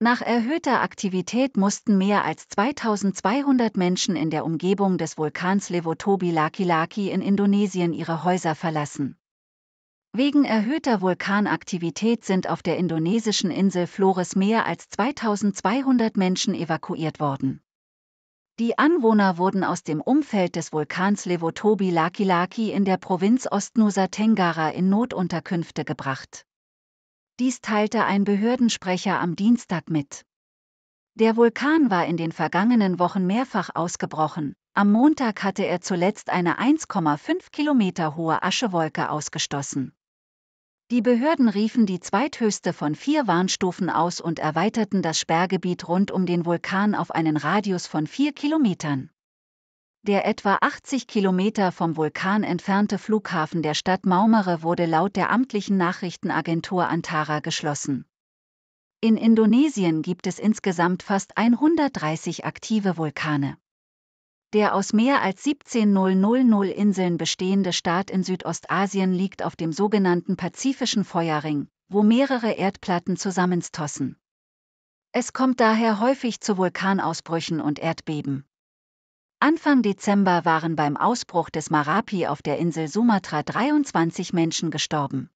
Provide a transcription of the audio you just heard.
Nach erhöhter Aktivität mussten mehr als 2200 Menschen in der Umgebung des Vulkans Levotobi Laki-Laki in Indonesien ihre Häuser verlassen. Wegen erhöhter Vulkanaktivität sind auf der indonesischen Insel Flores mehr als 2200 Menschen evakuiert worden. Die Anwohner wurden aus dem Umfeld des Vulkans Levotobi Laki-Laki in der Provinz Ostnusa Tenggara in Notunterkünfte gebracht. Dies teilte ein Behördensprecher am Dienstag mit. Der Vulkan war in den vergangenen Wochen mehrfach ausgebrochen. Am Montag hatte er zuletzt eine 1,5 Kilometer hohe Aschewolke ausgestoßen. Die Behörden riefen die zweithöchste von vier Warnstufen aus und erweiterten das Sperrgebiet rund um den Vulkan auf einen Radius von vier Kilometern. Der etwa 80 Kilometer vom Vulkan entfernte Flughafen der Stadt Maumere wurde laut der amtlichen Nachrichtenagentur Antara geschlossen. In Indonesien gibt es insgesamt fast 130 aktive Vulkane. Der aus mehr als 17.000 Inseln bestehende Staat in Südostasien liegt auf dem sogenannten Pazifischen Feuerring, wo mehrere Erdplatten zusammenstossen. Es kommt daher häufig zu Vulkanausbrüchen und Erdbeben. Anfang Dezember waren beim Ausbruch des Marapi auf der Insel Sumatra 23 Menschen gestorben.